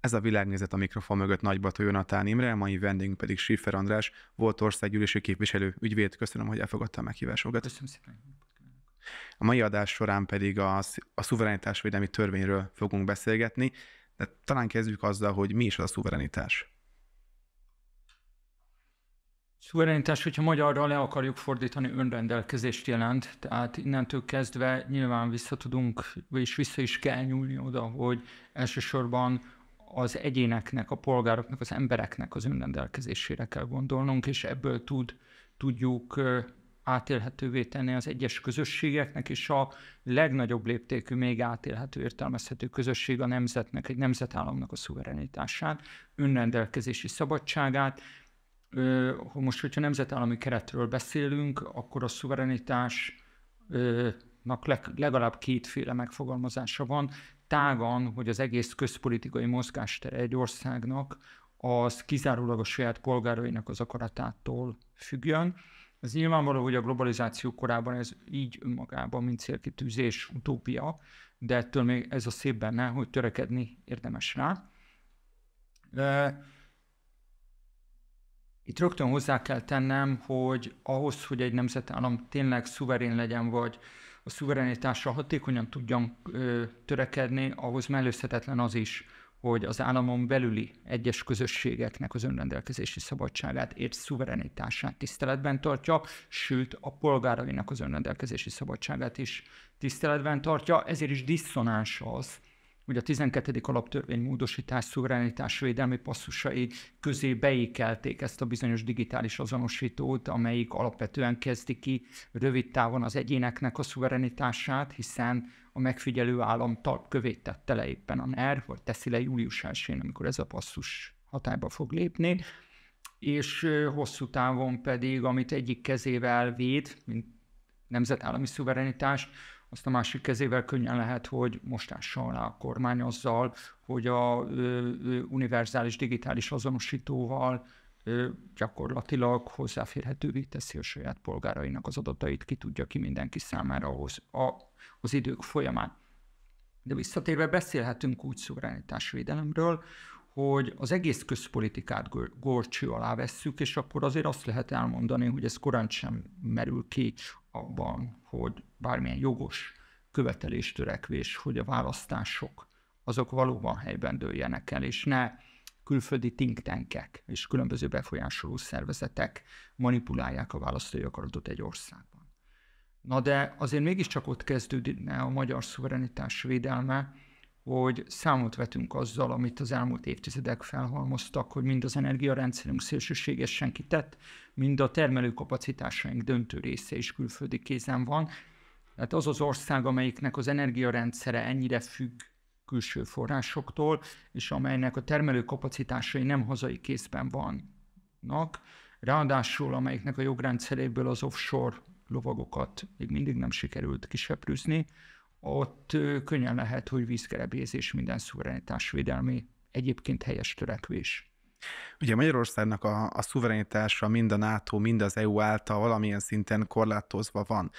Ez a világnézet a mikrofon mögött Nagybató Jonatán Imre, mai vendégünk pedig Schiffer András, volt országgyűlési képviselő ügyvéd. Köszönöm, hogy elfogadta a meghívásokat. Köszönöm szépen. A mai adás során pedig a, a szuverenitásvédelmi törvényről fogunk beszélgetni, de talán kezdjük azzal, hogy mi is az a szuverenitás. Szuverenitás, hogyha magyarra le akarjuk fordítani, önrendelkezést jelent, tehát innentől kezdve nyilván visszatudunk, és vissza is kell nyúlni oda, hogy elsősorban az egyéneknek, a polgároknak, az embereknek az önrendelkezésére kell gondolnunk, és ebből tud, tudjuk átélhetővé tenni az egyes közösségeknek, és a legnagyobb léptékű, még átélhető, értelmezhető közösség a nemzetnek, egy nemzetállamnak a szuverenitását, önrendelkezési szabadságát. Most, hogyha nemzetállami keretről beszélünk, akkor a szuverenitásnak legalább kétféle megfogalmazása van tágan, hogy az egész közpolitikai mozgástere egy országnak az kizárólag a saját polgárainak az akaratától függjön. Ez nyilvánvaló, hogy a globalizáció korában ez így önmagában, mint célkitűzés utópia, de ettől még ez a szép benne, hogy törekedni érdemes rá. Itt rögtön hozzá kell tennem, hogy ahhoz, hogy egy nemzetállam tényleg szuverén legyen, vagy a szuverenitásra hatékonyan tudjon törekedni, ahhoz mellőzhetetlen az is, hogy az államon belüli egyes közösségeknek az önrendelkezési szabadságát és szuverenitását tiszteletben tartja, sőt a polgárainak az önrendelkezési szabadságát is tiszteletben tartja, ezért is diszonáns az, hogy a 12. alaptörvény módosítás szuverenitás védelmi passzusai közé beékelték ezt a bizonyos digitális azonosítót, amelyik alapvetően kezdi ki rövid távon az egyéneknek a szuverenitását, hiszen a megfigyelő állam talpkövét tette le éppen a NER, vagy teszi le július 1 amikor ez a passzus hatályba fog lépni, és hosszú távon pedig, amit egyik kezével véd, mint nemzetállami szuverenitás, azt a másik kezével könnyen lehet, hogy most a kormány azzal, hogy a ö, univerzális digitális azonosítóval ö, gyakorlatilag hozzáférhetővé teszi a saját polgárainak az adatait, ki tudja ki mindenki számára ahhoz, a, az idők folyamán. De visszatérve beszélhetünk úgy szuverenitásvédelemről, hogy az egész közpolitikát gorcső alá vesszük, és akkor azért azt lehet elmondani, hogy ez korán sem merül ki abban, hogy bármilyen jogos követelés törekvés, hogy a választások azok valóban helyben dőljenek el, és ne külföldi think tankek és különböző befolyásoló szervezetek manipulálják a választói akaratot egy országban. Na de azért mégiscsak ott kezdődne a magyar szuverenitás védelme, hogy számot vetünk azzal, amit az elmúlt évtizedek felhalmoztak, hogy mind az energiarendszerünk szélsőségesen kitett, mind a termelőkapacitásaink döntő része is külföldi kézen van. Tehát az az ország, amelyiknek az energiarendszere ennyire függ külső forrásoktól, és amelynek a termelőkapacitásai nem hazai kézben vannak, ráadásul amelyiknek a jogrendszeréből az offshore lovagokat még mindig nem sikerült kiseprűzni, ott könnyen lehet, hogy vízkerebézés minden szuverenitásvédelmi egyébként helyes törekvés. Ugye Magyarországnak a, a szuverenitása mind a NATO, mind az EU által valamilyen szinten korlátozva van.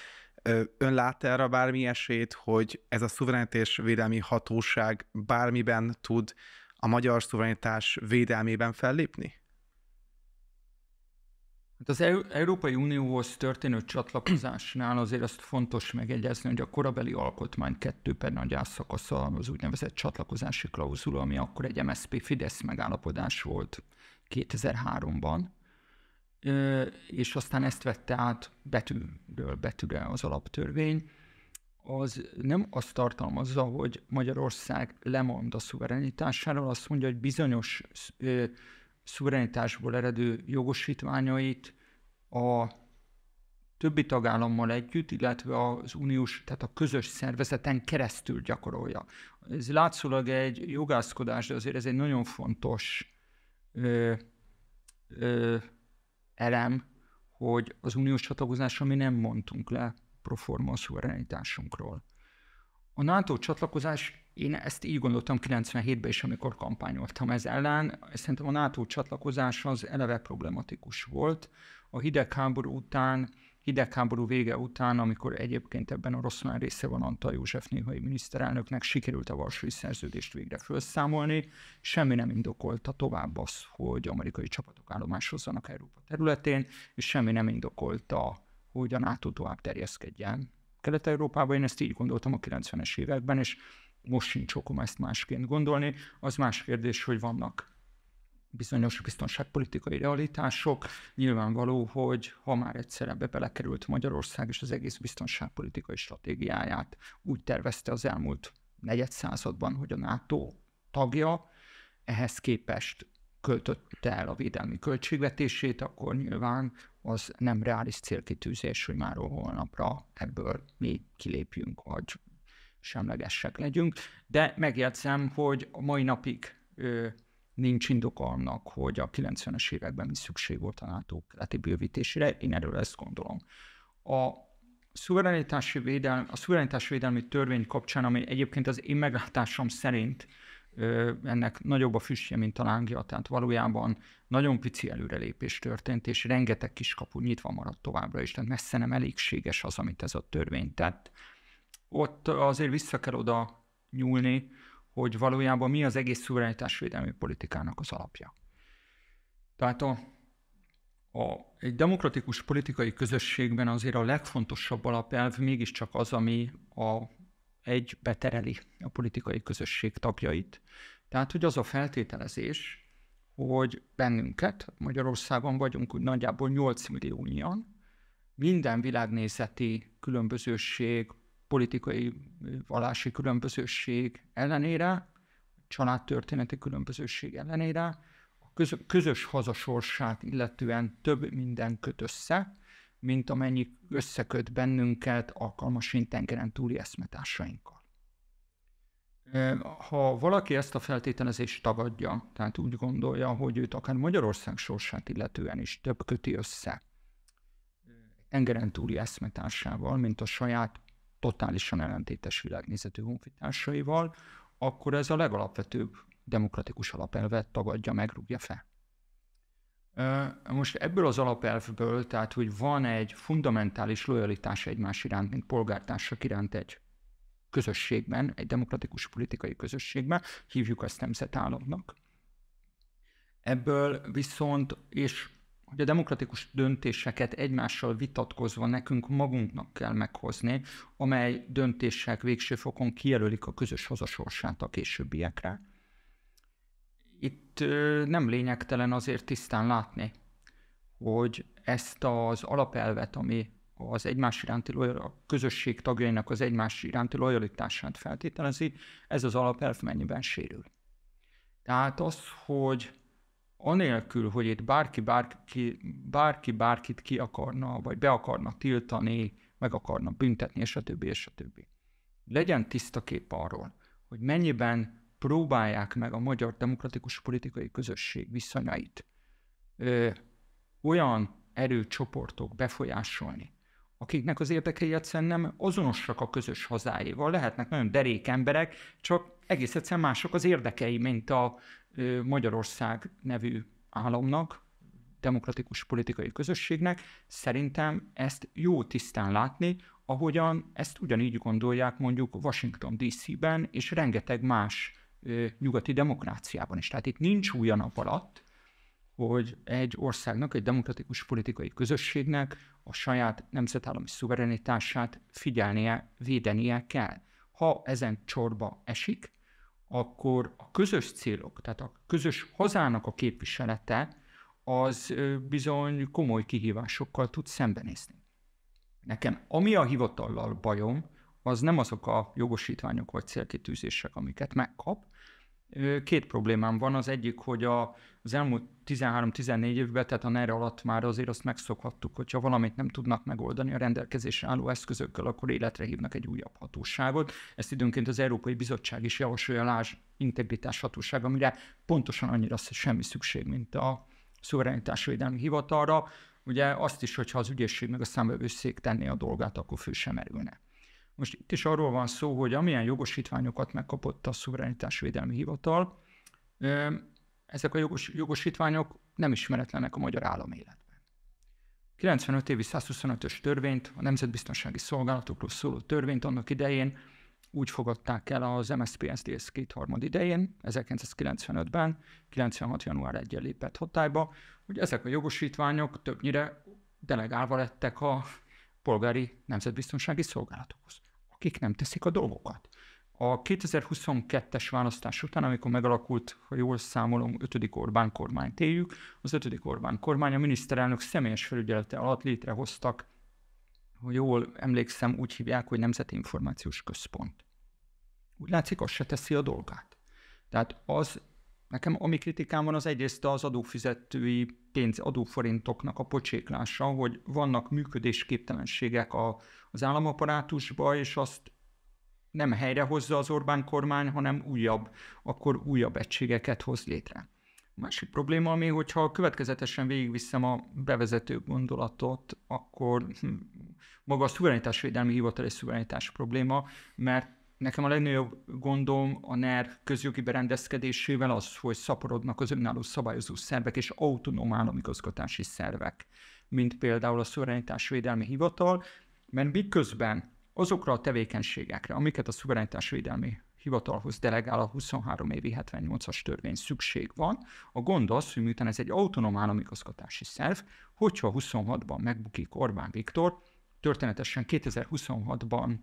Ön lát erre bármi esélyt, hogy ez a szuverenitás védelmi hatóság bármiben tud a magyar szuverenitás védelmében fellépni? Hát az Európai Unióhoz történő csatlakozásnál azért azt fontos megegyezni, hogy a korabeli alkotmány kettő per nagy szakasza az úgynevezett csatlakozási klauzula, ami akkor egy MSZP Fidesz megállapodás volt 2003-ban, és aztán ezt vette át betűről betűre az alaptörvény, az nem azt tartalmazza, hogy Magyarország lemond a szuverenitásáról, azt mondja, hogy bizonyos szuverenitásból eredő jogosítványait a többi tagállammal együtt, illetve az uniós, tehát a közös szervezeten keresztül gyakorolja. Ez látszólag egy jogászkodás, de azért ez egy nagyon fontos ö, ö, elem, hogy az uniós csatlakozásra mi nem mondtunk le proforma szuverenitásunkról. A NATO csatlakozás, én ezt így gondoltam 97-ben is, amikor kampányoltam ez ellen. Szerintem a NATO csatlakozás az eleve problematikus volt. A hidegháború után, hidegháború vége után, amikor egyébként ebben a rossz része van Antal József néhai miniszterelnöknek, sikerült a Varsói Szerződést végre felszámolni. Semmi nem indokolta tovább az, hogy amerikai csapatok állomásozzanak Európa területén, és semmi nem indokolta, hogy a NATO tovább terjeszkedjen Kelet-Európában én ezt így gondoltam a 90-es években, és most sincs okom ezt másként gondolni. Az más kérdés, hogy vannak bizonyos biztonságpolitikai realitások. Nyilvánvaló, hogy ha már egyszer ebbe belekerült Magyarország, és az egész biztonságpolitikai stratégiáját úgy tervezte az elmúlt negyed században, hogy a NATO tagja, ehhez képest költötte el a védelmi költségvetését, akkor nyilván az nem reális célkitűzés, hogy már holnapra ebből mi kilépjünk, vagy semlegesek legyünk. De megjegyzem, hogy a mai napig ö, nincs indok annak, hogy a 90-es években mi szükség volt a NATO keleti bővítésére. Én erről ezt gondolom. A szuverenitási védelmi, a szuverenitási védelmi törvény kapcsán, ami egyébként az én meglátásom szerint ennek nagyobb a füstje, mint a lángja, tehát valójában nagyon pici előrelépés történt, és rengeteg kiskapu nyitva maradt továbbra is, tehát messze nem elégséges az, amit ez a törvény tett. Ott azért vissza kell oda nyúlni, hogy valójában mi az egész szuverenitásvédelmi politikának az alapja. Tehát a, a, egy demokratikus politikai közösségben azért a legfontosabb alapelv mégiscsak az, ami a egy betereli a politikai közösség tagjait. Tehát, hogy az a feltételezés, hogy bennünket, Magyarországon vagyunk úgy nagyjából 8 milliónyian, minden világnézeti különbözőség, politikai, valási különbözőség ellenére, családtörténeti különbözőség ellenére, a közös hazasorsát illetően több minden köt össze, mint amennyi összeköt bennünket alkalmasint tengeren túli eszmetársainkkal. Ha valaki ezt a feltételezést tagadja, tehát úgy gondolja, hogy őt akár Magyarország sorsát illetően is több köti össze tengeren túli eszmetársával, mint a saját totálisan ellentétes világnézetű honfitársaival, akkor ez a legalapvetőbb demokratikus alapelvet tagadja, megrúgja fel. Most ebből az alapelvből, tehát hogy van egy fundamentális lojalitás egymás iránt, mint polgártársak iránt egy közösségben, egy demokratikus politikai közösségben, hívjuk ezt nemzetállamnak. Ebből viszont, és hogy a demokratikus döntéseket egymással vitatkozva nekünk magunknak kell meghozni, amely döntések végső fokon kijelölik a közös hazasorsát a későbbiekre itt nem lényegtelen azért tisztán látni, hogy ezt az alapelvet, ami az egymás iránti a közösség tagjainak az egymás iránti lojalitását feltételezi, ez az alapelv mennyiben sérül. Tehát az, hogy anélkül, hogy itt bárki, bárki, bárki bárkit ki akarna, vagy be akarna tiltani, meg akarna büntetni, és a többi, és a többi. Legyen tiszta kép arról, hogy mennyiben próbálják meg a magyar demokratikus politikai közösség viszonyait ö, olyan erőcsoportok befolyásolni, akiknek az érdekei egyszerűen nem azonosak a közös hazáival, lehetnek nagyon derék emberek, csak egész egyszerűen mások az érdekei, mint a ö, Magyarország nevű államnak, demokratikus politikai közösségnek. Szerintem ezt jó tisztán látni, ahogyan ezt ugyanígy gondolják mondjuk Washington DC-ben és rengeteg más nyugati demokráciában is. Tehát itt nincs új a nap alatt, hogy egy országnak, egy demokratikus politikai közösségnek a saját nemzetállami szuverenitását figyelnie, védenie kell. Ha ezen csorba esik, akkor a közös célok, tehát a közös hazának a képviselete, az bizony komoly kihívásokkal tud szembenézni. Nekem ami a hivatallal bajom, az nem azok a jogosítványok vagy célkitűzések, amiket megkap, Két problémám van. Az egyik, hogy a, az elmúlt 13-14 évben, tehát a NER alatt már azért azt megszokhattuk, hogyha valamit nem tudnak megoldani a rendelkezésre álló eszközökkel, akkor életre hívnak egy újabb hatóságot. Ezt időnként az Európai Bizottság is javasolja, lázs integritás hatóság, amire pontosan annyira semmi szükség, mint a szuverenitásvédelmi hivatalra. Ugye azt is, hogyha az ügyészség meg a számbevőszék tenné a dolgát, akkor fő sem erülne. Most itt is arról van szó, hogy amilyen jogosítványokat megkapott a szuverenitásvédelmi hivatal, ezek a jogos, jogosítványok nem ismeretlenek a magyar állam életben. 95 évi 125-ös törvényt, a Nemzetbiztonsági Szolgálatokról szóló törvényt annak idején úgy fogadták el az MSZPSZDSZ kétharmad idején, 1995-ben, 96. január 1 lépett hatályba, hogy ezek a jogosítványok többnyire delegálva lettek a polgári nemzetbiztonsági szolgálatokhoz akik nem teszik a dolgokat. A 2022-es választás után, amikor megalakult, ha jól számolom, 5. Orbán kormányt éljük, az 5. Orbán kormány a miniszterelnök személyes felügyelete alatt létrehoztak, ha jól emlékszem, úgy hívják, hogy Nemzeti Információs Központ. Úgy látszik, az se teszi a dolgát. Tehát az Nekem ami kritikám van, az egyrészt az adófizetői pénz, adóforintoknak a pocséklása, hogy vannak működésképtelenségek a, az államaparátusba, és azt nem helyrehozza az Orbán kormány, hanem újabb, akkor újabb egységeket hoz létre. A másik probléma, ami, hogyha következetesen végigviszem a bevezető gondolatot, akkor hm, maga a szuverenitásvédelmi hivatal egy szuverenitás probléma, mert Nekem a legnagyobb gondom a NER közjogi berendezkedésével az, hogy szaporodnak az önálló szabályozó szervek és autonóm államigazgatási szervek, mint például a Szuverenitásvédelmi Hivatal, mert miközben azokra a tevékenységekre, amiket a Szuverenitásvédelmi hivatalhoz delegál a 23 évi 78-as törvény szükség van. A gond az, hogy miután ez egy autonóm államigazgatási szerv, hogyha 26-ban megbukik Orbán Viktor, történetesen 2026-ban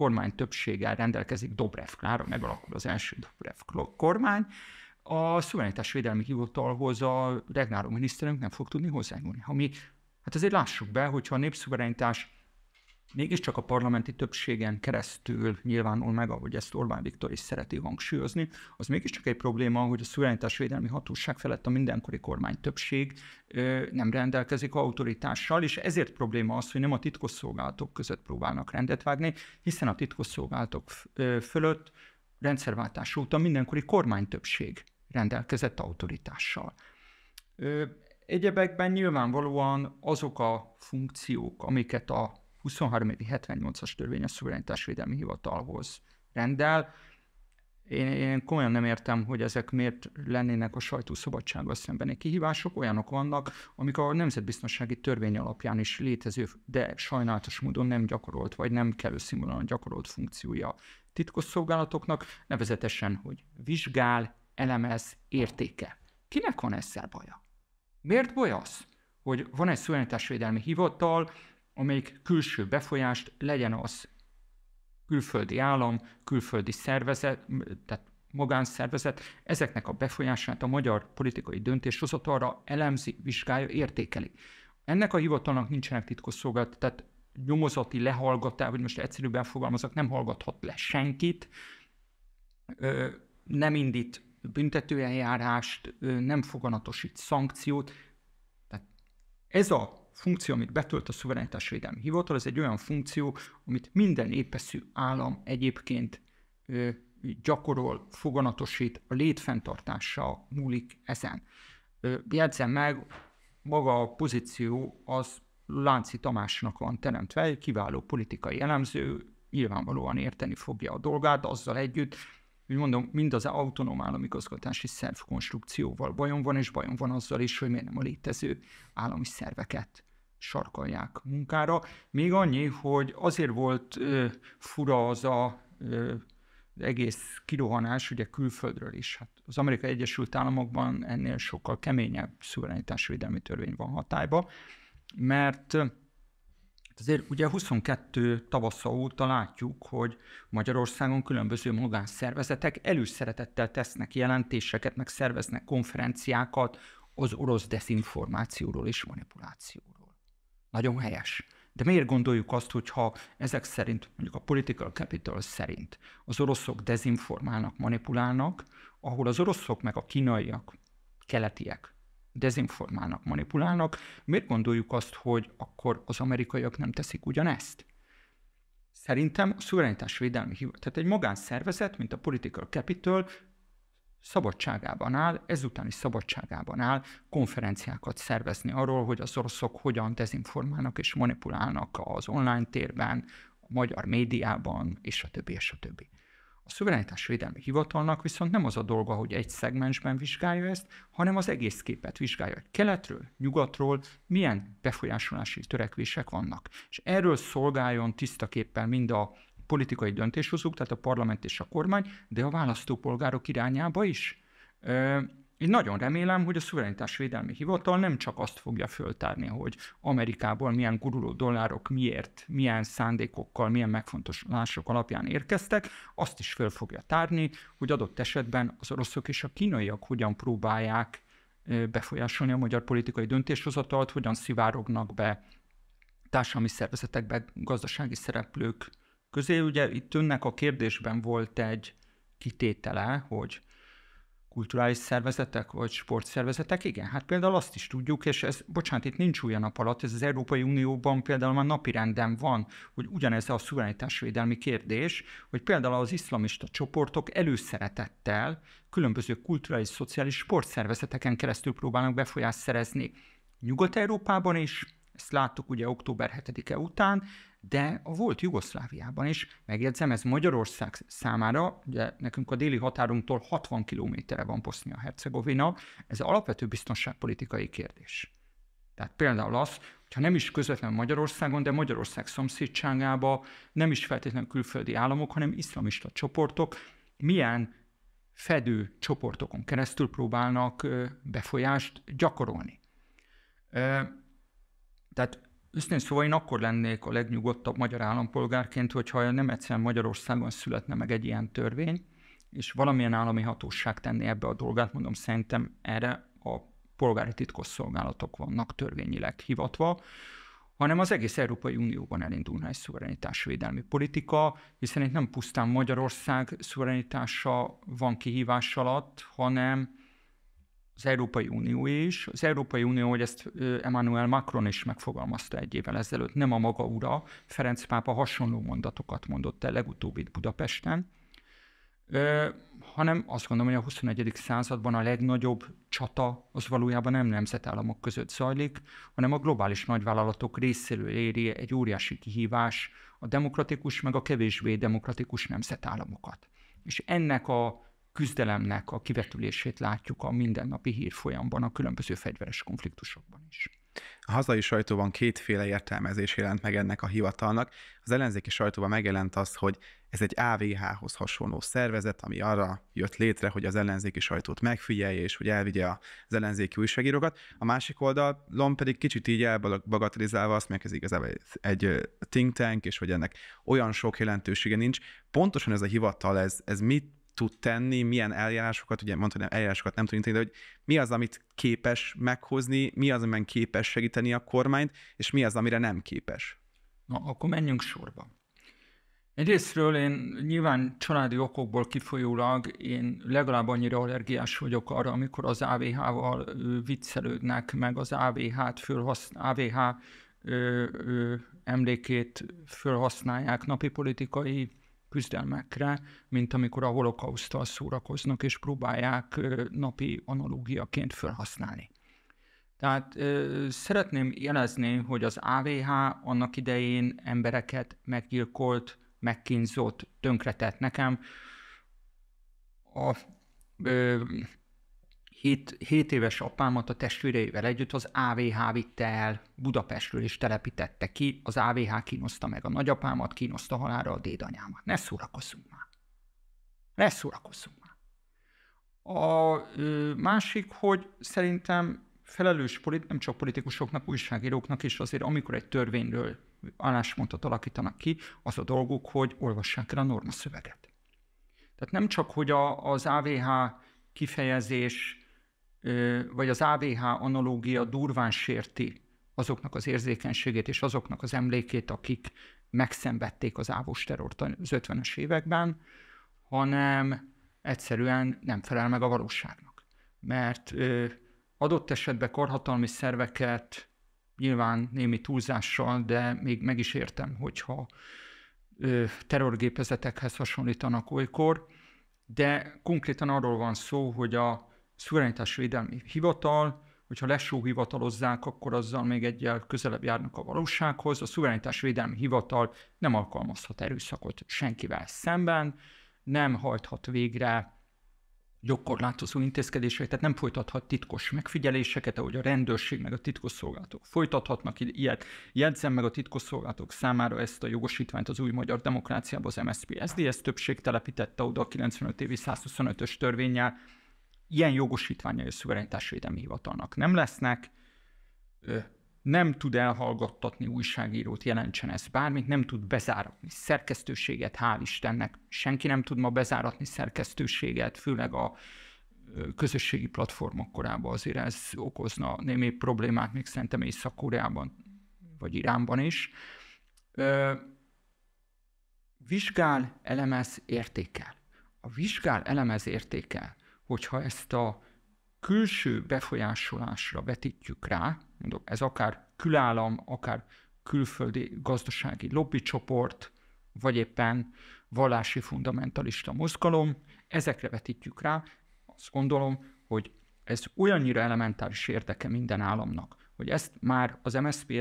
kormány többséggel rendelkezik Dobrev Klára, megalakul az első Dobrev kormány, a védelmi hivatalhoz a regnáló miniszterünk nem fog tudni hozzányúlni. mi, hát azért lássuk be, hogyha a népszuverenitás mégiscsak a parlamenti többségen keresztül nyilvánul meg, ahogy ezt Orbán Viktor is szereti hangsúlyozni, az mégiscsak egy probléma, hogy a szuverenitásvédelmi hatóság felett a mindenkori kormány többség ö, nem rendelkezik autoritással, és ezért probléma az, hogy nem a titkosszolgálatok között próbálnak rendet vágni, hiszen a titkosszolgálatok fölött rendszerváltás óta mindenkori kormány többség rendelkezett autoritással. Ö, egyebekben nyilvánvalóan azok a funkciók, amiket a 23 as törvény a szuverenitásvédelmi hivatalhoz rendel. Én, én komolyan nem értem, hogy ezek miért lennének a sajtószabadsággal szembeni kihívások. Olyanok vannak, amik a nemzetbiztonsági törvény alapján is létező, de sajnálatos módon nem gyakorolt, vagy nem kellő színvonalon gyakorolt funkciója titkosszolgálatoknak, nevezetesen, hogy vizsgál, elemez, értéke. Kinek van ezzel baja? Miért baj az, hogy van egy szuverenitásvédelmi hivatal, amelyik külső befolyást legyen az külföldi állam, külföldi szervezet, tehát magánszervezet, ezeknek a befolyását a magyar politikai döntéshozatalra elemzi, vizsgálja, értékeli. Ennek a hivatalnak nincsenek titkos szolgálat, tehát nyomozati lehallgatá, vagy most egyszerűbben fogalmazok, nem hallgathat le senkit, nem indít büntetőeljárást, nem foganatosít szankciót. Tehát ez a funkció, amit betölt a védelmi hivatal, ez egy olyan funkció, amit minden épeszű állam egyébként ö, gyakorol, foganatosít, a létfenntartása múlik ezen. jegyzem meg, maga a pozíció az Lánci Tamásnak van teremtve, egy kiváló politikai elemző, nyilvánvalóan érteni fogja a dolgát, azzal együtt, hogy mondom, mind az autonóm államigazgatási szerv konstrukcióval bajom van, és bajom van azzal is, hogy miért nem a létező állami szerveket sarkalják munkára. Még annyi, hogy azért volt ö, fura az a ö, az egész kirohanás ugye külföldről is. Hát az Amerikai Egyesült Államokban ennél sokkal keményebb szuverenitásvédelmi törvény van hatályba, mert azért ugye 22 tavasza óta látjuk, hogy Magyarországon különböző magánszervezetek előszeretettel tesznek jelentéseket, meg szerveznek konferenciákat az orosz dezinformációról és manipulációról. Nagyon helyes. De miért gondoljuk azt, hogy ha ezek szerint, mondjuk a political capital szerint az oroszok dezinformálnak, manipulálnak, ahol az oroszok meg a kínaiak, keletiek dezinformálnak, manipulálnak, miért gondoljuk azt, hogy akkor az amerikaiak nem teszik ugyanezt? Szerintem a szuverenitásvédelmi hivatal, tehát egy magánszervezet, mint a Political Capital, szabadságában áll, ezután is szabadságában áll konferenciákat szervezni arról, hogy az oroszok hogyan dezinformálnak és manipulálnak az online térben, a magyar médiában, és a többi, és a többi. A védelmi hivatalnak viszont nem az a dolga, hogy egy szegmensben vizsgálja ezt, hanem az egész képet vizsgálja, hogy keletről, nyugatról milyen befolyásolási törekvések vannak. És erről szolgáljon tiszta képpel mind a politikai döntéshozók, tehát a parlament és a kormány, de a választópolgárok irányába is. Én nagyon remélem, hogy a szuverenitásvédelmi hivatal nem csak azt fogja föltárni, hogy Amerikából milyen guruló dollárok miért, milyen szándékokkal, milyen megfontolások alapján érkeztek, azt is föl fogja tárni, hogy adott esetben az oroszok és a kínaiak hogyan próbálják befolyásolni a magyar politikai döntéshozatalt, hogyan szivárognak be társadalmi szervezetekbe gazdasági szereplők közé. Ugye itt önnek a kérdésben volt egy kitétele, hogy kulturális szervezetek vagy sportszervezetek, igen, hát például azt is tudjuk, és ez, bocsánat, itt nincs új a nap alatt, ez az Európai Unióban például már napi renden van, hogy ugyanez a szuverenitásvédelmi kérdés, hogy például az iszlamista csoportok előszeretettel különböző kulturális, szociális sportszervezeteken keresztül próbálnak befolyást szerezni. Nyugat-Európában is, ezt láttuk ugye október 7-e után, de a volt Jugoszláviában is, megjegyzem, ez Magyarország számára, ugye nekünk a déli határunktól 60 kilométerre van Bosznia-Hercegovina, ez alapvető biztonságpolitikai kérdés. Tehát például az, hogyha nem is közvetlenül Magyarországon, de Magyarország szomszédságában nem is feltétlenül külföldi államok, hanem iszlamista csoportok, milyen fedő csoportokon keresztül próbálnak befolyást gyakorolni. Tehát Őszintén szóval én akkor lennék a legnyugodtabb magyar állampolgárként, hogyha nem egyszerűen Magyarországon születne meg egy ilyen törvény, és valamilyen állami hatóság tenni ebbe a dolgát, mondom, szerintem erre a polgári titkosszolgálatok vannak törvényileg hivatva, hanem az egész Európai Unióban elindulna egy szuverenitásvédelmi politika, hiszen itt nem pusztán Magyarország szuverenitása van kihívás alatt, hanem az Európai Unió is. Az Európai Unió, hogy ezt Emmanuel Macron is megfogalmazta egy évvel ezelőtt, nem a maga ura, Ferenc pápa hasonló mondatokat mondott el legutóbb itt Budapesten, ö, hanem azt gondolom, hogy a 21. században a legnagyobb csata az valójában nem nemzetállamok között zajlik, hanem a globális nagyvállalatok részéről éri egy óriási kihívás a demokratikus, meg a kevésbé demokratikus nemzetállamokat. És ennek a küzdelemnek a kivetülését látjuk a mindennapi hírfolyamban, a különböző fegyveres konfliktusokban is. A hazai sajtóban kétféle értelmezés jelent meg ennek a hivatalnak. Az ellenzéki sajtóban megjelent az, hogy ez egy AVH-hoz hasonló szervezet, ami arra jött létre, hogy az ellenzéki sajtót megfigyelje, és hogy elvigye az ellenzéki újságírókat. A másik oldalon pedig kicsit így elbagatrizálva azt, mert ez igazából egy think tank, és hogy ennek olyan sok jelentősége nincs. Pontosan ez a hivatal, ez, ez mit tud tenni, milyen eljárásokat, ugye mondta, hogy eljárásokat nem tud intézni, de hogy mi az, amit képes meghozni, mi az, amiben képes segíteni a kormányt, és mi az, amire nem képes. Na, akkor menjünk sorba. Egyrésztről én nyilván családi okokból kifolyólag én legalább annyira allergiás vagyok arra, amikor az AVH-val viccelődnek, meg az AVH-t fölhasznál, AVH ö, ö, emlékét fölhasználják napi politikai küzdelmekre, mint amikor a holokausztal szórakoznak és próbálják napi analógiaként felhasználni. Tehát ö, szeretném jelezni, hogy az AVH annak idején embereket meggyilkolt, megkínzott, tönkretett nekem. A, ö, 7, 7 éves apámat a testvéreivel együtt az AVH vitte el Budapestről, és telepítette ki. Az AVH kínoszta meg a nagyapámat, kínoszta halára a dédanyámat. Ne szórakozzunk már. Ne szórakozzunk már. A ö, másik, hogy szerintem felelős politi- nem csak politikusoknak, újságíróknak is azért, amikor egy törvényről álláspontot alakítanak ki, az a dolguk, hogy olvassák el a normaszöveget. Tehát nem csak, hogy a, az AVH kifejezés vagy az ADH analógia durván sérti azoknak az érzékenységét és azoknak az emlékét, akik megszenvedték az ávos terort az 50-es években, hanem egyszerűen nem felel meg a valóságnak. Mert adott esetben korhatalmi szerveket nyilván némi túlzással, de még meg is értem, hogyha terrorgépezetekhez hasonlítanak olykor, de konkrétan arról van szó, hogy a védelmi hivatal, hogyha lesó hivatalozzák, akkor azzal még egyel közelebb járnak a valósághoz. A védelmi hivatal nem alkalmazhat erőszakot senkivel szemben, nem hajthat végre gyakorlátozó intézkedéseket, tehát nem folytathat titkos megfigyeléseket, ahogy a rendőrség meg a titkosszolgálatok folytathatnak ilyet. Jegyzem meg a titkosszolgálatok számára ezt a jogosítványt az új magyar demokráciába az MSZP SZDSZ többség telepítette oda a 95 évi 125-ös törvényel, ilyen jogosítványai a szuverenitásvédelmi hivatalnak nem lesznek, nem tud elhallgattatni újságírót, jelentsen ez bármit, nem tud bezáratni szerkesztőséget, hál' Istennek. Senki nem tud ma bezáratni szerkesztőséget, főleg a közösségi platformok korában azért ez okozna némi problémát, még szerintem Észak-Koreában, vagy Iránban is. Vizsgál, elemez, értékel. A vizsgál, elemez, értékel hogyha ezt a külső befolyásolásra vetítjük rá, mondom, ez akár külállam, akár külföldi gazdasági lobbycsoport, vagy éppen vallási fundamentalista mozgalom, ezekre vetítjük rá, azt gondolom, hogy ez olyannyira elementáris érdeke minden államnak, hogy ezt már az MSZP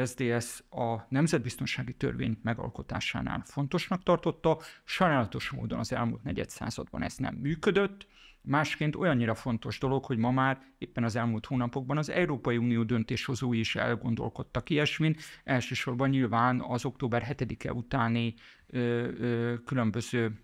a nemzetbiztonsági törvény megalkotásánál fontosnak tartotta, sajnálatos módon az elmúlt negyed században ez nem működött, Másként olyannyira fontos dolog, hogy ma már éppen az elmúlt hónapokban az Európai Unió döntéshozói is elgondolkodtak ilyesmin, elsősorban nyilván az október 7-e utáni ö, ö, különböző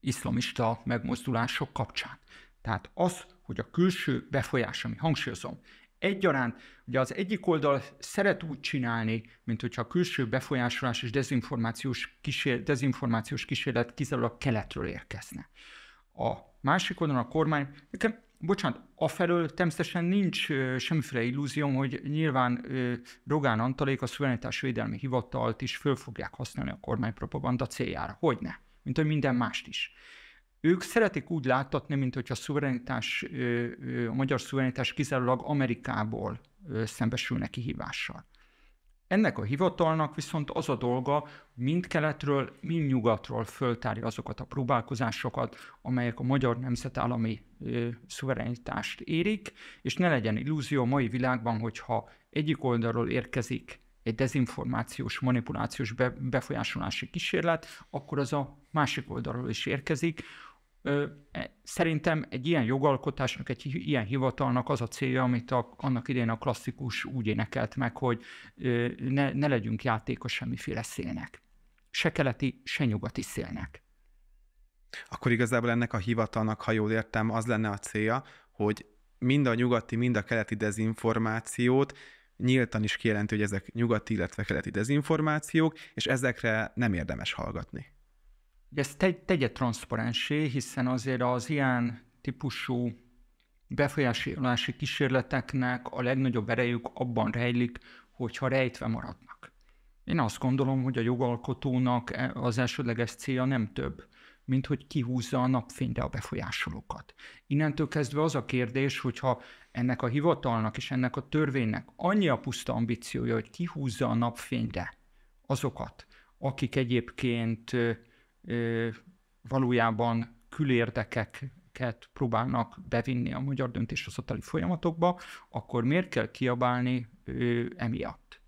iszlamista megmozdulások kapcsán. Tehát az, hogy a külső befolyás, ami hangsúlyozom, egyaránt. Ugye az egyik oldal szeret úgy csinálni, mint hogyha a külső befolyásolás és dezinformációs, kísér, dezinformációs kísérlet kizárólag keletről érkezne. A másik oldalon a kormány, nekem bocsánat, afelől természetesen nincs semmiféle illúzióm, hogy nyilván Rogán Antalék a szuverenitás védelmi hivatalt is föl fogják használni a kormány propaganda céljára. Hogyne? Mint hogy minden mást is. Ők szeretik úgy láttatni, mint hogy a szuverenitás, a magyar szuverenitás kizárólag Amerikából szembesülne kihívással. Ennek a hivatalnak viszont az a dolga, mind keletről, mind nyugatról föltárja azokat a próbálkozásokat, amelyek a magyar nemzetállami szuverenitást érik, és ne legyen illúzió a mai világban, hogyha egyik oldalról érkezik egy dezinformációs, manipulációs befolyásolási kísérlet, akkor az a másik oldalról is érkezik, E, szerintem egy ilyen jogalkotásnak, egy ilyen hivatalnak az a célja, amit a, annak idején a klasszikus úgy énekelt meg, hogy ne, ne legyünk játékos semmiféle szélnek. Se keleti, se nyugati szélnek. Akkor igazából ennek a hivatalnak, ha jól értem, az lenne a célja, hogy mind a nyugati, mind a keleti dezinformációt nyíltan is kijelenti, hogy ezek nyugati, illetve keleti dezinformációk, és ezekre nem érdemes hallgatni hogy ezt te, tegye transzparensé, hiszen azért az ilyen típusú befolyásolási kísérleteknek a legnagyobb erejük abban rejlik, hogyha rejtve maradnak. Én azt gondolom, hogy a jogalkotónak e, az elsődleges célja nem több, mint hogy kihúzza a napfényre a befolyásolókat. Innentől kezdve az a kérdés, hogyha ennek a hivatalnak és ennek a törvénynek annyi a puszta ambíciója, hogy kihúzza a napfényre azokat, akik egyébként valójában külérdekeket próbálnak bevinni a magyar döntéshozatali folyamatokba, akkor miért kell kiabálni emiatt?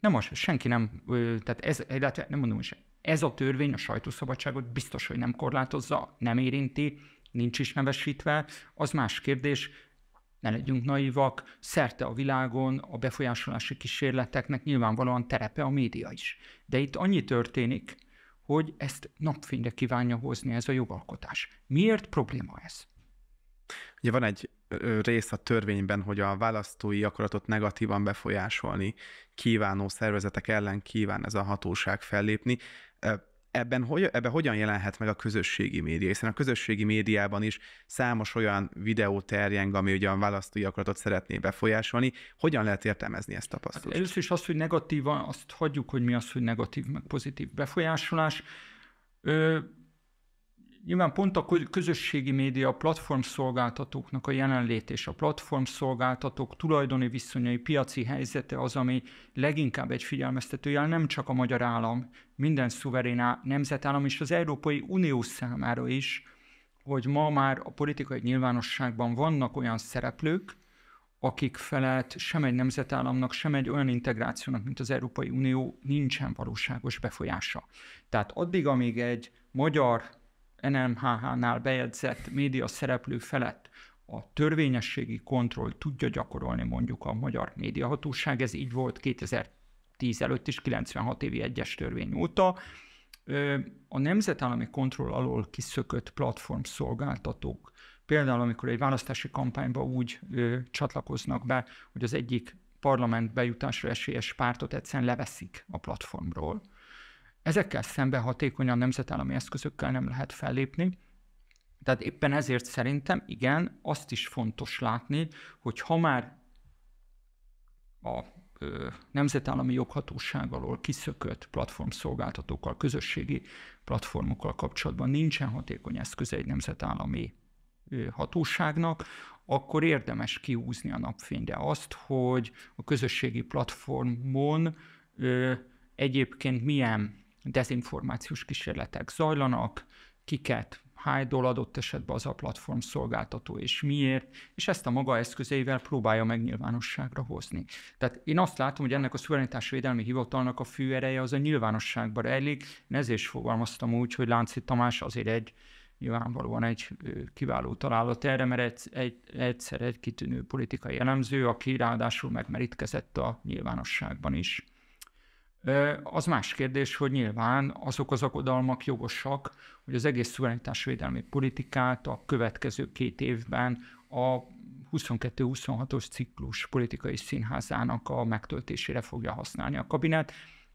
Nem most, senki nem, tehát ez, illetve nem mondom, hogy ez a törvény a sajtószabadságot biztos, hogy nem korlátozza, nem érinti, nincs is nevesítve, az más kérdés, ne legyünk naivak, szerte a világon a befolyásolási kísérleteknek nyilvánvalóan terepe a média is. De itt annyi történik, hogy ezt napfényre kívánja hozni ez a jogalkotás. Miért probléma ez? Ugye van egy rész a törvényben, hogy a választói akaratot negatívan befolyásolni kívánó szervezetek ellen kíván ez a hatóság fellépni ebben, hogy, ebben hogyan jelenhet meg a közösségi média? Hiszen a közösségi médiában is számos olyan videó terjeng, ami ugye a választói akaratot szeretné befolyásolni. Hogyan lehet értelmezni ezt a Hát először is azt, hogy negatívan, azt hagyjuk, hogy mi az, hogy negatív meg pozitív befolyásolás. Ö, Nyilván pont a közösségi média platform szolgáltatóknak a jelenlét és a platform szolgáltatók tulajdoni viszonyai piaci helyzete az, ami leginkább egy figyelmeztető jel, nem csak a magyar állam, minden szuverén nemzetállam és az Európai Unió számára is, hogy ma már a politikai nyilvánosságban vannak olyan szereplők, akik felett sem egy nemzetállamnak, sem egy olyan integrációnak, mint az Európai Unió nincsen valóságos befolyása. Tehát addig, amíg egy magyar NMHH-nál bejegyzett média szereplő felett a törvényességi kontroll tudja gyakorolni mondjuk a magyar médiahatóság, ez így volt 2010 előtt is, 96 évi egyes törvény óta. A nemzetállami kontroll alól kiszökött platform szolgáltatók, például amikor egy választási kampányba úgy ö, csatlakoznak be, hogy az egyik parlament bejutásra esélyes pártot egyszerűen leveszik a platformról, Ezekkel szemben hatékony a nemzetállami eszközökkel nem lehet fellépni, tehát éppen ezért szerintem igen, azt is fontos látni, hogy ha már a ö, nemzetállami joghatóság alól kiszökött platformszolgáltatókkal, közösségi platformokkal kapcsolatban nincsen hatékony eszköz egy nemzetállami ö, hatóságnak, akkor érdemes kiúzni a napfényre azt, hogy a közösségi platformon ö, egyébként milyen dezinformációs kísérletek zajlanak, kiket, hány adott esetben az a platform szolgáltató, és miért, és ezt a maga eszközeivel próbálja meg nyilvánosságra hozni. Tehát én azt látom, hogy ennek a szuverenitásvédelmi hivatalnak a fő ereje az a nyilvánosságba rejlik, én ezért is fogalmaztam úgy, hogy Lánci Tamás azért egy nyilvánvalóan egy kiváló találat erre, mert egy, egy, egyszer egy kitűnő politikai elemző, aki ráadásul megmerítkezett a nyilvánosságban is. Az más kérdés, hogy nyilván azok az akadalmak jogosak, hogy az egész szuverenitásvédelmi politikát a következő két évben a 22-26-os ciklus politikai színházának a megtöltésére fogja használni a kabinet.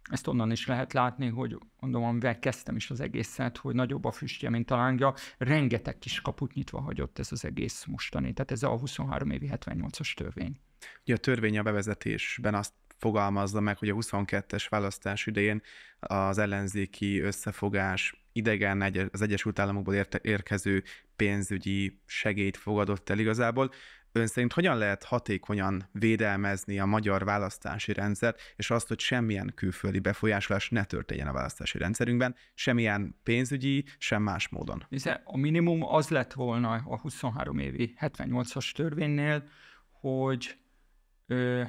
Ezt onnan is lehet látni, hogy mondom, amivel kezdtem is az egészet, hogy nagyobb a füstje, mint a lángja, rengeteg kis kaput nyitva hagyott ez az egész mostani. Tehát ez a 23 évi 78-as törvény. Ugye a törvény a bevezetésben azt fogalmazza meg, hogy a 22-es választás idején az ellenzéki összefogás idegen az Egyesült Államokból érkező pénzügyi segélyt fogadott el igazából. Ön szerint hogyan lehet hatékonyan védelmezni a magyar választási rendszert, és azt, hogy semmilyen külföldi befolyásolás ne történjen a választási rendszerünkben, semmilyen pénzügyi, sem más módon? Nézze, a minimum az lett volna a 23 évi 78-as törvénynél, hogy ö,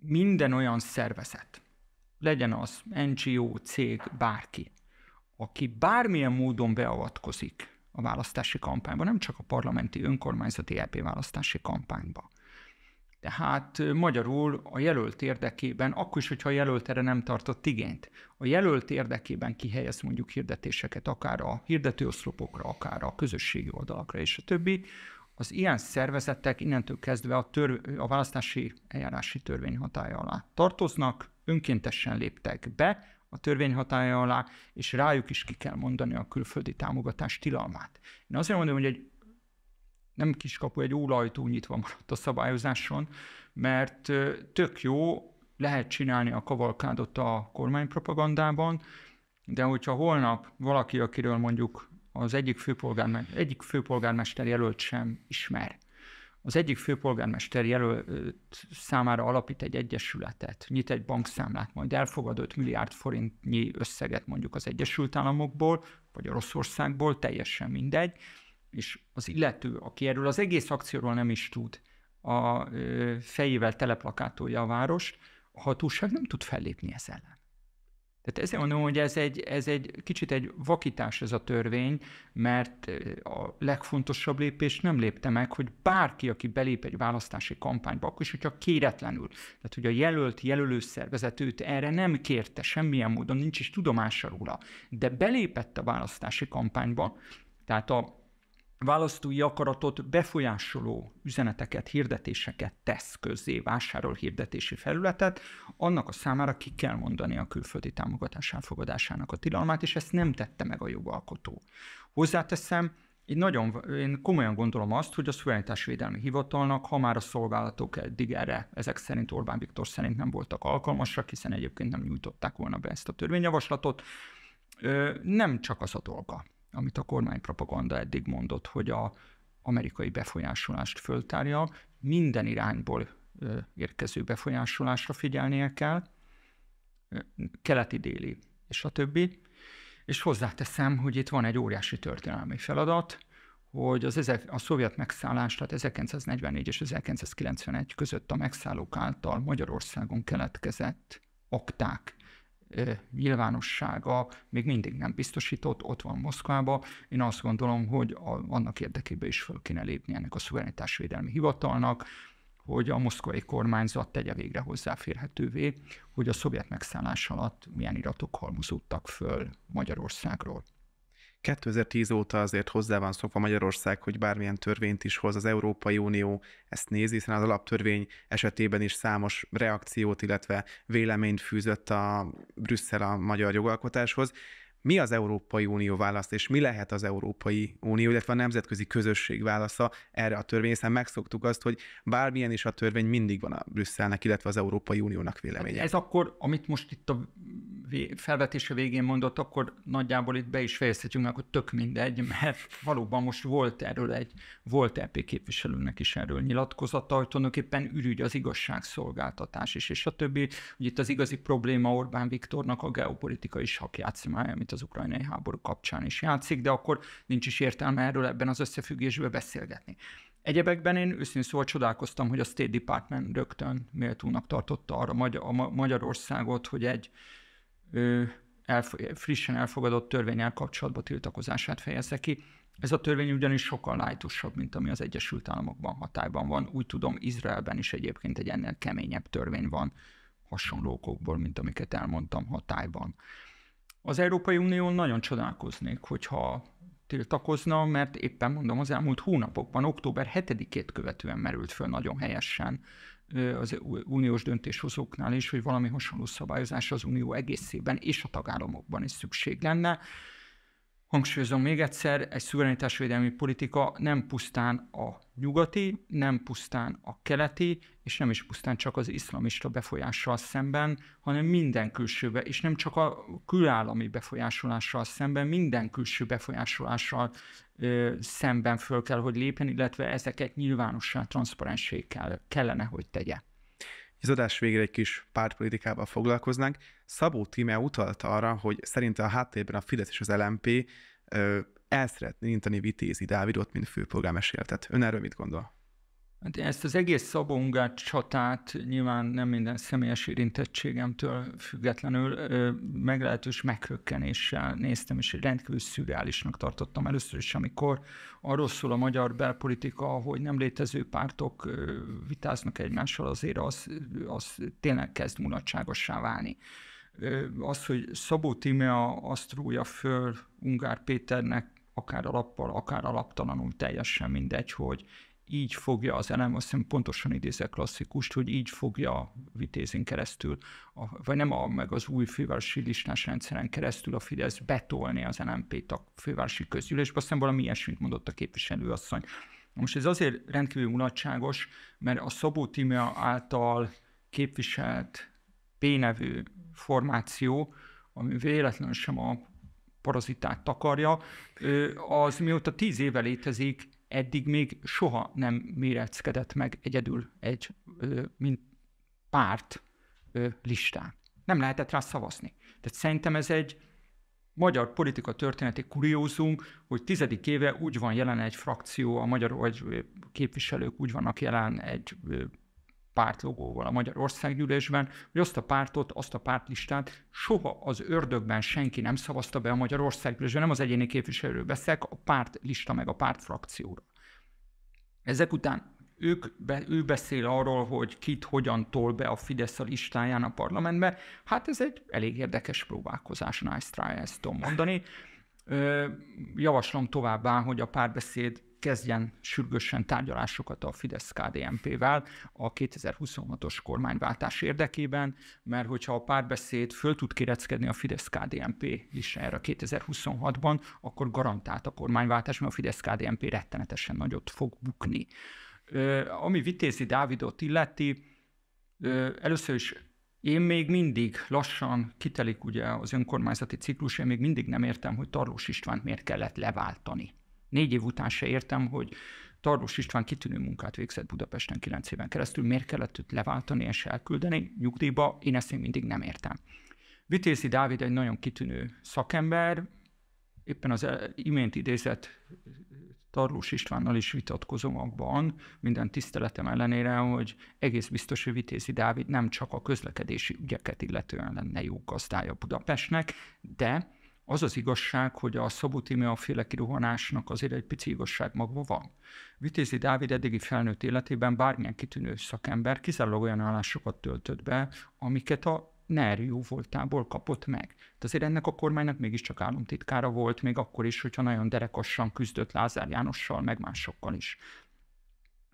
minden olyan szervezet, legyen az NGO, cég, bárki, aki bármilyen módon beavatkozik a választási kampányba, nem csak a parlamenti önkormányzati EP választási kampányba. Tehát magyarul a jelölt érdekében, akkor is, hogyha a jelölt erre nem tartott igényt, a jelölt érdekében kihelyez mondjuk hirdetéseket akár a hirdetőoszlopokra, akár a közösségi oldalakra és a többi, az ilyen szervezetek innentől kezdve a, törv- a választási eljárási törvény hatája alá tartoznak, önkéntesen léptek be a törvény hatája alá, és rájuk is ki kell mondani a külföldi támogatás tilalmát. Én azért mondom, hogy egy nem kiskapu, egy ólajtó nyitva maradt a szabályozáson, mert tök jó, lehet csinálni a kavalkádot a kormánypropagandában, de hogyha holnap valaki, akiről mondjuk az egyik, főpolgármester, egyik főpolgármester jelölt sem ismer. Az egyik főpolgármester jelölt számára alapít egy egyesületet, nyit egy bankszámlát, majd elfogad 5 milliárd forintnyi összeget mondjuk az Egyesült Államokból, vagy Oroszországból, teljesen mindegy, és az illető, aki erről az egész akcióról nem is tud, a fejével teleplakátolja a várost, a hatóság nem tud fellépni ez ellen. Tehát ezért mondom, hogy ez egy, ez egy kicsit egy vakítás ez a törvény, mert a legfontosabb lépés nem lépte meg, hogy bárki, aki belép egy választási kampányba, akkor is, hogyha kéretlenül, tehát hogy a jelölt jelölő szervezet erre nem kérte semmilyen módon, nincs is tudomása róla, de belépett a választási kampányba, tehát a választói akaratot befolyásoló üzeneteket, hirdetéseket tesz közzé, vásárol hirdetési felületet, annak a számára ki kell mondani a külföldi támogatás elfogadásának a tilalmát, és ezt nem tette meg a jogalkotó. Hozzáteszem, én, nagyon, én komolyan gondolom azt, hogy a szuverenitásvédelmi hivatalnak, ha már a szolgálatok eddig erre ezek szerint Orbán Viktor szerint nem voltak alkalmasak, hiszen egyébként nem nyújtották volna be ezt a törvényjavaslatot, nem csak az a dolga, amit a kormánypropaganda eddig mondott, hogy a amerikai befolyásolást föltárja, minden irányból érkező befolyásolásra figyelnie kell, keleti, déli és a többi. És hozzáteszem, hogy itt van egy óriási történelmi feladat, hogy az ezek, a szovjet megszállás, tehát 1944 és 1991 között a megszállók által Magyarországon keletkezett akták nyilvánossága még mindig nem biztosított, ott van Moszkvába. Én azt gondolom, hogy a, annak érdekében is föl kéne lépni ennek a szuverenitásvédelmi hivatalnak, hogy a moszkvai kormányzat tegye végre hozzáférhetővé, hogy a szovjet megszállás alatt milyen iratok halmozódtak föl Magyarországról. 2010 óta azért hozzá van szokva Magyarország, hogy bármilyen törvényt is hoz az Európai Unió, ezt nézi, hiszen az alaptörvény esetében is számos reakciót, illetve véleményt fűzött a Brüsszel a magyar jogalkotáshoz mi az Európai Unió válasz, és mi lehet az Európai Unió, illetve a nemzetközi közösség válasza erre a törvény, hiszen megszoktuk azt, hogy bármilyen is a törvény, mindig van a Brüsszelnek, illetve az Európai Uniónak véleménye. Hát ez akkor, amit most itt a felvetése végén mondott, akkor nagyjából itt be is fejezhetjünk, akkor tök mindegy, mert valóban most volt erről egy, volt EP képviselőnek is erről nyilatkozata, hogy tulajdonképpen ürügy az igazságszolgáltatás is, és a többi, hogy itt az igazi probléma Orbán Viktornak a geopolitikai sakjátszmája, amit amit az ukrajnai háború kapcsán is játszik, de akkor nincs is értelme erről ebben az összefüggésben beszélgetni. Egyebekben én őszintén szóval csodálkoztam, hogy a State Department rögtön méltónak tartotta arra a Magyarországot, hogy egy ö, elf- frissen elfogadott törvényel kapcsolatban tiltakozását fejezze ki. Ez a törvény ugyanis sokkal lájtosabb, mint ami az Egyesült Államokban hatályban van. Úgy tudom, Izraelben is egyébként egy ennél keményebb törvény van hasonlókokból, mint amiket elmondtam hatályban. Az Európai unió nagyon csodálkoznék, hogyha tiltakozna, mert éppen mondom, az elmúlt hónapokban, október 7-ét követően merült föl nagyon helyesen az uniós döntéshozóknál is, hogy valami hasonló szabályozás az unió egészében és a tagállamokban is szükség lenne. Hangsúlyozom még egyszer, egy szuverenitásvédelmi politika nem pusztán a nyugati, nem pusztán a keleti, és nem is pusztán csak az iszlamista befolyással szemben, hanem minden külsőbe, és nem csak a külállami befolyásolással szemben, minden külső befolyásolással ö, szemben föl kell, hogy lépjen, illetve ezeket nyilvánossá, transzparensé kell, kellene, hogy tegye. Az adás végére egy kis pártpolitikával foglalkoznánk. Szabó Tíme utalta arra, hogy szerinte a háttérben a Fidesz és az LMP el szeretné intani Vitézi Dávidot, mint főpolgármester. Tehát ön erről mit gondol? Hát ezt az egész Szabó csatát nyilván nem minden személyes érintettségemtől függetlenül meglehetős meghökkenéssel néztem, és rendkívül szürreálisnak tartottam először is, amikor arról szól a magyar belpolitika, hogy nem létező pártok vitáznak egymással, azért az, az tényleg kezd mulatságossá válni az, hogy Szabó Tímea azt rúja föl Ungár Péternek, akár alappal, akár alaptalanul, teljesen mindegy, hogy így fogja az elem, azt hiszem pontosan idézek klasszikust, hogy így fogja vitézin keresztül, a, vagy nem a, meg az új fővárosi listás rendszeren keresztül a Fidesz betolni az LMP-t a fővárosi közgyűlésbe, hiszem valami ilyesmit mondott a képviselőasszony. Most ez azért rendkívül mulatságos, mert a Szabó Tímea által képviselt P nevű formáció, ami véletlenül sem a parazitát takarja, az mióta tíz éve létezik, eddig még soha nem méreckedett meg egyedül egy, mint párt listán. Nem lehetett rá szavazni. Tehát szerintem ez egy magyar politika történeti kuriózum, hogy tizedik éve úgy van jelen egy frakció, a magyar vagy képviselők úgy vannak jelen egy pártlogóval a Magyarországgyűlésben, hogy azt a pártot, azt a pártlistát soha az ördögben senki nem szavazta be a Magyarországgyűlésben, nem az egyéni képviselőről beszélek, a pártlista meg a pártfrakcióra. Ezek után ők be, ő beszél arról, hogy kit hogyan tol be a Fidesz a listáján a parlamentbe. Hát ez egy elég érdekes próbálkozás, nice try, ezt tudom mondani. Ö, javaslom továbbá, hogy a párbeszéd kezdjen sürgősen tárgyalásokat a fidesz kdmp vel a 2026-os kormányváltás érdekében, mert hogyha a párbeszéd föl tud kéreckedni a fidesz kdmp is erre 2026-ban, akkor garantált a kormányváltás, mert a fidesz kdmp rettenetesen nagyot fog bukni. Ami Vitézi Dávidot illeti, először is én még mindig lassan kitelik ugye az önkormányzati ciklus, én még mindig nem értem, hogy Tarlós Istvánt miért kellett leváltani. Négy év után se értem, hogy Tarlós István kitűnő munkát végzett Budapesten 9 éven keresztül, miért kellett őt leváltani és elküldeni nyugdíjba, én ezt még mindig nem értem. Vitézi Dávid egy nagyon kitűnő szakember, éppen az e- imént idézett Tarlós Istvánnal is vitatkozom abban, minden tiszteletem ellenére, hogy egész biztos, hogy Vitézi Dávid nem csak a közlekedési ügyeket illetően lenne jó gazdája Budapestnek, de az az igazság, hogy a Szabó Tímea féle kiruhanásnak azért egy pici igazság maga van. Vitézi Dávid eddigi felnőtt életében bármilyen kitűnő szakember kizárólag olyan állásokat töltött be, amiket a NER jó voltából kapott meg. De azért ennek a kormánynak mégiscsak államtitkára volt, még akkor is, hogyha nagyon derekassan küzdött Lázár Jánossal, meg másokkal is.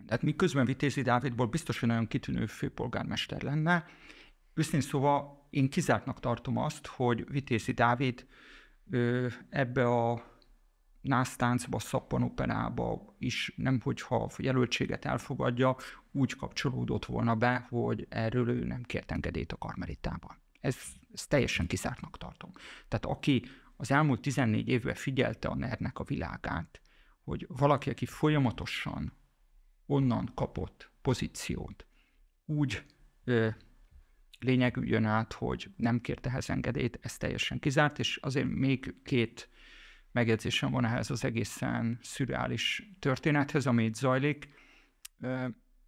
Tehát miközben Vitézi Dávidból biztos, hogy nagyon kitűnő főpolgármester lenne, őszintén szóval én kizártnak tartom azt, hogy Vitézi Dávid ebbe a násztáncba, szappanoperába is nem, hogyha a jelöltséget elfogadja, úgy kapcsolódott volna be, hogy erről ő nem kért engedélyt a karmelitában. Ez, ez teljesen kizártnak tartom. Tehát aki az elmúlt 14 évben figyelte a ner a világát, hogy valaki, aki folyamatosan onnan kapott pozíciót, úgy ö, lényeg jön át, hogy nem kérte ehhez engedélyt, ez teljesen kizárt, és azért még két megjegyzésem van ehhez az egészen szürreális történethez, ami itt zajlik.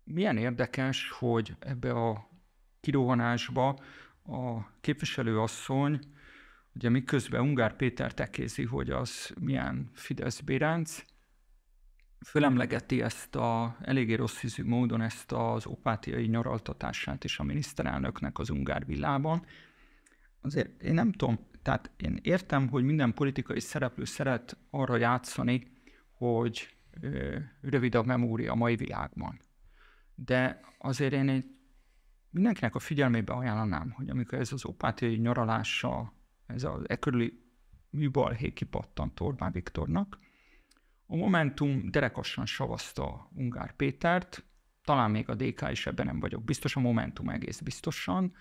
Milyen érdekes, hogy ebbe a kirohanásba a képviselőasszony, ugye miközben Ungár Péter tekézi, hogy az milyen Fidesz bérenc fölemlegeti ezt a eléggé rossz ízű módon ezt az opátiai nyaraltatását is a miniszterelnöknek az Ungár villában. Azért én nem tudom, tehát én értem, hogy minden politikai szereplő szeret arra játszani, hogy ö, rövid a memória a mai világban. De azért én egy mindenkinek a figyelmébe ajánlanám, hogy amikor ez az opátiai nyaralása, ez az e körüli műbalhé kipattant Orbán Viktornak, a Momentum derekassan savazta Ungár Pétert, talán még a DK is ebben nem vagyok biztos, a Momentum egész biztosan.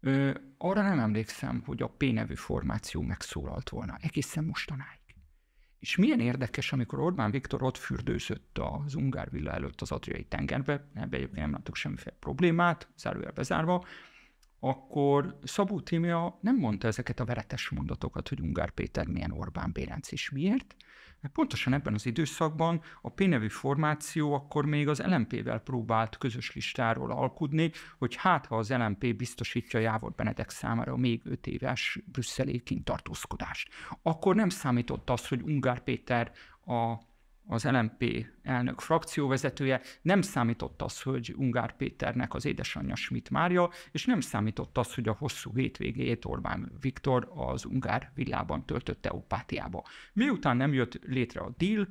Ö, arra nem emlékszem, hogy a P nevű formáció megszólalt volna egészen mostanáig. És milyen érdekes, amikor Orbán Viktor ott fürdőzött az Ungár villa előtt az Adriai tengerbe, ebbe egyébként nem látok semmiféle problémát, zárójel bezárva, akkor Szabó Tímia nem mondta ezeket a veretes mondatokat, hogy Ungár Péter milyen Orbán Bérenc és miért, mert pontosan ebben az időszakban a P nevű formáció akkor még az LMP-vel próbált közös listáról alkudni, hogy hát ha az LMP biztosítja Jávor Benedek számára a még öt éves brüsszeli kintartózkodást. Akkor nem számított az, hogy Ungár Péter a az LMP elnök frakcióvezetője, nem számított az, hogy Ungár Péternek az édesanyja Schmidt Mária, és nem számított az, hogy a hosszú hétvégéjét Orbán Viktor az Ungár villában töltötte Opátiába. Miután nem jött létre a deal,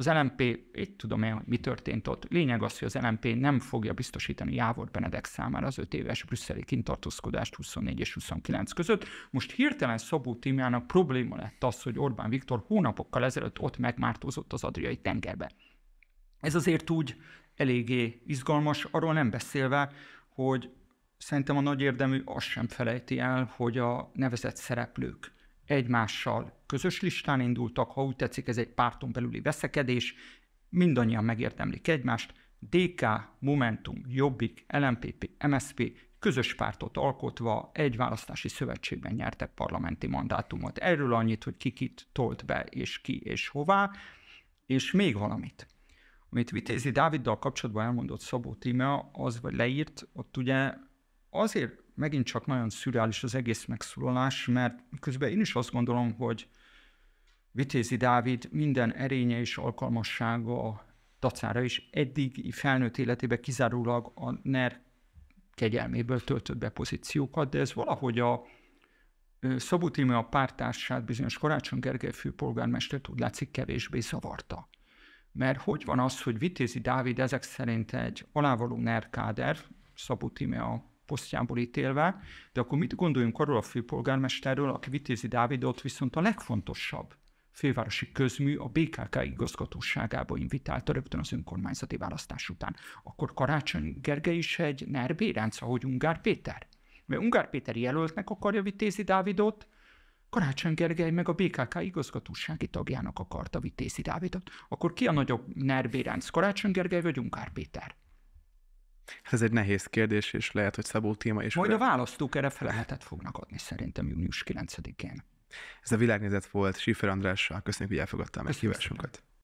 az LMP, itt tudom én, hogy mi történt ott. Lényeg az, hogy az LMP nem fogja biztosítani Jávor Benedek számára az 5 éves brüsszeli kintartózkodást 24 és 29 között. Most hirtelen Szabó Tímjának probléma lett az, hogy Orbán Viktor hónapokkal ezelőtt ott megmártózott az Adriai tengerbe. Ez azért úgy eléggé izgalmas, arról nem beszélve, hogy szerintem a nagy érdemű azt sem felejti el, hogy a nevezett szereplők, egymással közös listán indultak, ha úgy tetszik, ez egy párton belüli veszekedés, mindannyian megérdemlik egymást, DK, Momentum, Jobbik, LMPP, MSP közös pártot alkotva egy választási szövetségben nyertek parlamenti mandátumot. Erről annyit, hogy ki kit tolt be, és ki és hová, és még valamit. Amit Vitézi Dáviddal kapcsolatban elmondott Szabó Tímea, az vagy leírt, ott ugye azért megint csak nagyon szürreális az egész megszólalás, mert közben én is azt gondolom, hogy Vitézi Dávid minden erénye és alkalmassága a dacára is eddig felnőtt életébe kizárólag a NER kegyelméből töltött be pozíciókat, de ez valahogy a Szabó Tíme a pártársát, bizonyos Karácsony Gergely főpolgármester tud látszik kevésbé zavarta. Mert hogy van az, hogy Vitézi Dávid ezek szerint egy alávaló NER káder, Szabó a posztjából ítélve, de akkor mit gondoljunk arról a főpolgármesterről, aki Vitézi Dávidot viszont a legfontosabb fővárosi közmű a BKK igazgatóságába invitálta rögtön az önkormányzati választás után. Akkor Karácsony Gergely is egy NER ahogy Ungár Péter. Mert Ungár Péter jelöltnek akarja Vitézi Dávidot, Karácsony Gergely meg a BKK igazgatósági tagjának akarta Vitézi Dávidot. Akkor ki a nagyobb NER Karácsony Gergely vagy Ungár Péter? Hát ez egy nehéz kérdés, és lehet, hogy Szabó téma és... Majd a választók erre felehetet fognak adni szerintem június 9-én. Ez a világnézet volt Sifer Andrással. Köszönjük, hogy elfogadtál meg hívásunkat.